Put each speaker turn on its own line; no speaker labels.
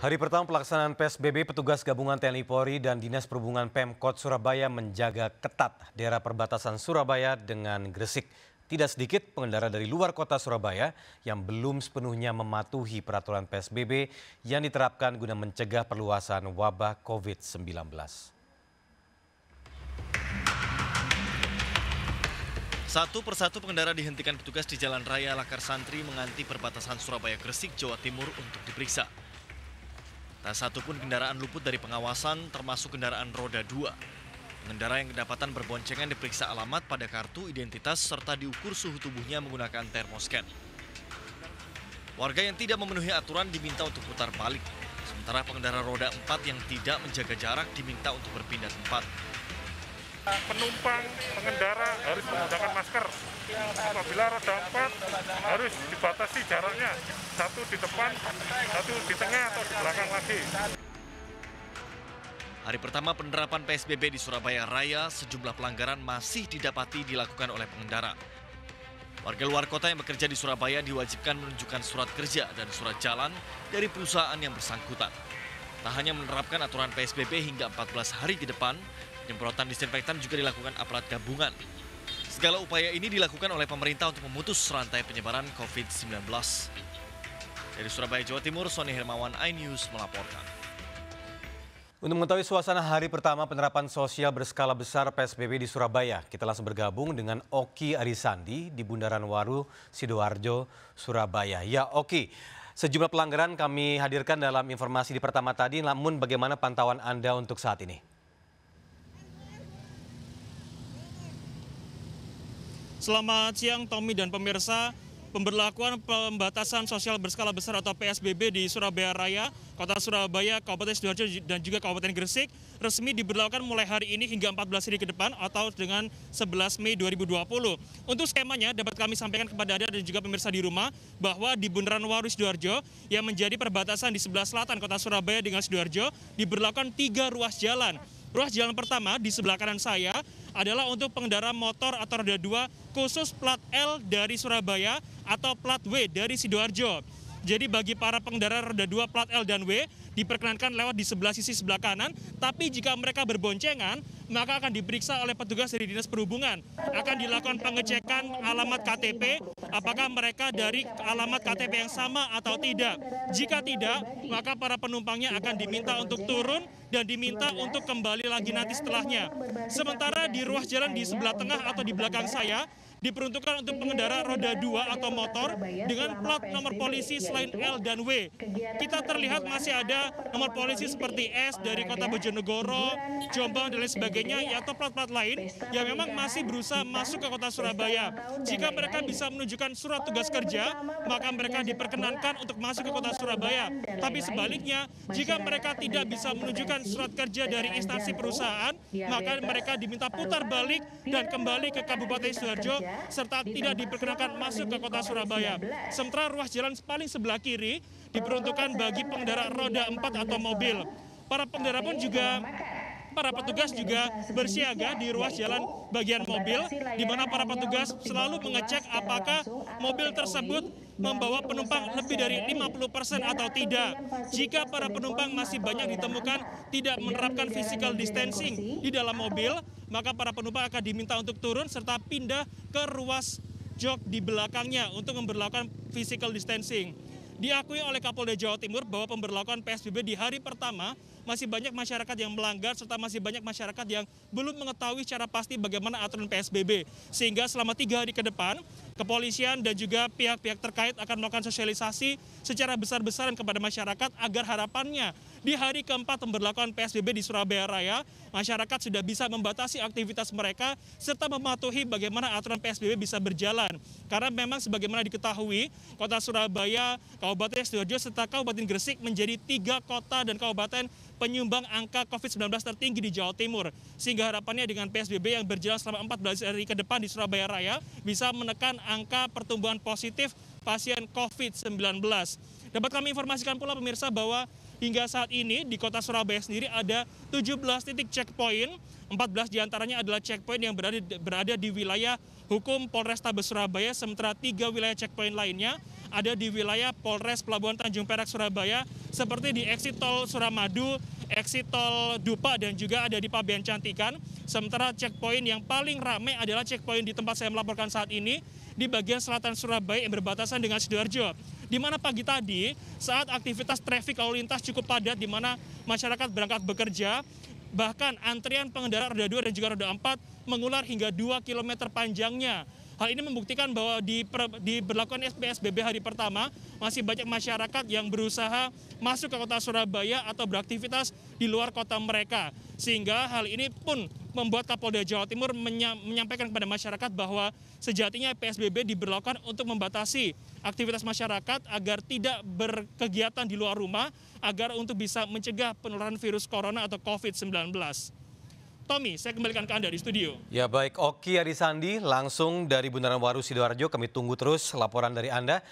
Hari pertama pelaksanaan PSBB, petugas gabungan TNI Polri dan Dinas Perhubungan Pemkot Surabaya menjaga ketat daerah perbatasan Surabaya dengan Gresik. Tidak sedikit pengendara dari luar kota Surabaya yang belum sepenuhnya mematuhi peraturan PSBB yang diterapkan guna mencegah perluasan wabah COVID-19.
Satu persatu pengendara dihentikan petugas di Jalan Raya Lakar Santri menganti perbatasan Surabaya-Gresik, Jawa Timur untuk diperiksa. Tak satu pun kendaraan luput dari pengawasan termasuk kendaraan roda dua. Pengendara yang kedapatan berboncengan diperiksa alamat pada kartu identitas serta diukur suhu tubuhnya menggunakan termoscan. Warga yang tidak memenuhi aturan diminta untuk putar balik. Sementara pengendara roda empat yang tidak menjaga jarak diminta untuk berpindah tempat.
Penumpang, pengendara harus menggunakan masker. Apabila roda empat harus dibatasi jaraknya, satu di depan, satu di tengah atau di belakang lagi.
Hari pertama penerapan PSBB di Surabaya Raya, sejumlah pelanggaran masih didapati dilakukan oleh pengendara. Warga luar kota yang bekerja di Surabaya diwajibkan menunjukkan surat kerja dan surat jalan dari perusahaan yang bersangkutan. Tak hanya menerapkan aturan PSBB hingga 14 hari ke depan, penyemprotan disinfektan juga dilakukan aparat gabungan. Segala upaya ini dilakukan oleh pemerintah untuk memutus rantai penyebaran COVID-19. Dari Surabaya, Jawa Timur, Sony Hermawan, iNews melaporkan.
Untuk mengetahui suasana hari pertama penerapan sosial berskala besar PSBB di Surabaya, kita langsung bergabung dengan Oki Arisandi di Bundaran Waru, Sidoarjo, Surabaya. Ya Oki, Sejumlah pelanggaran kami hadirkan dalam informasi di pertama tadi, namun bagaimana pantauan Anda untuk saat ini? Selamat siang Tommy dan pemirsa
pemberlakuan pembatasan sosial berskala besar atau PSBB di Surabaya Raya, Kota Surabaya, Kabupaten Sidoarjo dan juga Kabupaten Gresik resmi diberlakukan mulai hari ini hingga 14 hari ke depan atau dengan 11 Mei 2020. Untuk skemanya dapat kami sampaikan kepada Anda dan juga pemirsa di rumah bahwa di Bundaran Waru Sidoarjo yang menjadi perbatasan di sebelah selatan Kota Surabaya dengan Sidoarjo diberlakukan tiga ruas jalan. Ruas jalan pertama di sebelah kanan saya adalah untuk pengendara motor atau roda dua khusus plat L dari Surabaya atau plat W dari Sidoarjo. Jadi bagi para pengendara roda 2 plat L dan W diperkenankan lewat di sebelah sisi sebelah kanan, tapi jika mereka berboncengan, maka akan diperiksa oleh petugas dari Dinas Perhubungan. Akan dilakukan pengecekan alamat KTP, apakah mereka dari alamat KTP yang sama atau tidak. Jika tidak, maka para penumpangnya akan diminta untuk turun dan diminta untuk kembali lagi nanti setelahnya. Sementara di ruas jalan di sebelah tengah atau di belakang saya, diperuntukkan untuk pengendara roda 2 atau motor dengan plat nomor polisi selain L dan W. Kita terlihat masih ada nomor polisi seperti S dari kota Bojonegoro, Jombang dan lain sebagainya atau plat-plat lain yang memang masih berusaha masuk ke kota Surabaya. Jika mereka bisa menunjukkan surat tugas kerja, maka mereka diperkenankan untuk masuk ke kota Surabaya. Tapi sebaliknya, jika mereka tidak bisa menunjukkan surat kerja dari instansi perusahaan, maka mereka diminta putar balik dan kembali ke Kabupaten Sidoarjo serta tidak diperkenakan masuk ke kota Surabaya. Sementara ruas jalan paling sebelah kiri diperuntukkan bagi pengendara roda 4 atau mobil. Para pengendara pun juga para petugas juga bersiaga di ruas jalan bagian mobil, di mana para petugas selalu mengecek apakah mobil tersebut membawa penumpang lebih dari 50% atau tidak. Jika para penumpang masih banyak ditemukan tidak menerapkan physical distancing di dalam mobil, maka para penumpang akan diminta untuk turun serta pindah ke ruas jok di belakangnya untuk memperlakukan physical distancing. Diakui oleh Kapolda Jawa Timur bahwa pemberlakuan PSBB di hari pertama masih banyak masyarakat yang melanggar serta masih banyak masyarakat yang belum mengetahui secara pasti bagaimana aturan PSBB. Sehingga selama tiga hari ke depan, kepolisian dan juga pihak-pihak terkait akan melakukan sosialisasi secara besar-besaran kepada masyarakat agar harapannya di hari keempat pemberlakuan PSBB di Surabaya Raya, masyarakat sudah bisa membatasi aktivitas mereka serta mematuhi bagaimana aturan PSBB bisa berjalan. Karena memang sebagaimana diketahui, kota Surabaya, Kabupaten Sidoarjo serta Kabupaten Gresik menjadi tiga kota dan kabupaten penyumbang angka COVID-19 tertinggi di Jawa Timur. Sehingga harapannya dengan PSBB yang berjalan selama 14 hari ke depan di Surabaya Raya bisa menekan angka pertumbuhan positif pasien COVID-19. Dapat kami informasikan pula pemirsa bahwa hingga saat ini di kota Surabaya sendiri ada 17 titik checkpoint, 14 diantaranya adalah checkpoint yang berada, berada di wilayah hukum Polrestabes Surabaya, sementara tiga wilayah checkpoint lainnya ada di wilayah Polres Pelabuhan Tanjung Perak Surabaya, seperti di exit tol Suramadu, exit tol Dupa, dan juga ada di Pabean Cantikan. Sementara checkpoint yang paling ramai adalah checkpoint di tempat saya melaporkan saat ini, di bagian selatan Surabaya yang berbatasan dengan Sidoarjo. Di mana pagi tadi saat aktivitas trafik lalu lintas cukup padat di mana masyarakat berangkat bekerja, bahkan antrian pengendara roda 2 dan juga roda 4 mengular hingga 2 km panjangnya. Hal ini membuktikan bahwa di diberlakukan PSBB hari pertama masih banyak masyarakat yang berusaha masuk ke kota Surabaya atau beraktivitas di luar kota mereka. Sehingga hal ini pun membuat Kapolda Jawa Timur menyampaikan kepada masyarakat bahwa sejatinya PSBB diberlakukan untuk membatasi aktivitas masyarakat agar tidak berkegiatan di luar rumah agar untuk bisa mencegah penularan virus corona atau COVID-19. Tommy, saya kembalikan ke Anda di studio.
Ya baik, Oki Arisandi langsung dari Bundaran Waru Sidoarjo. Kami tunggu terus laporan dari Anda.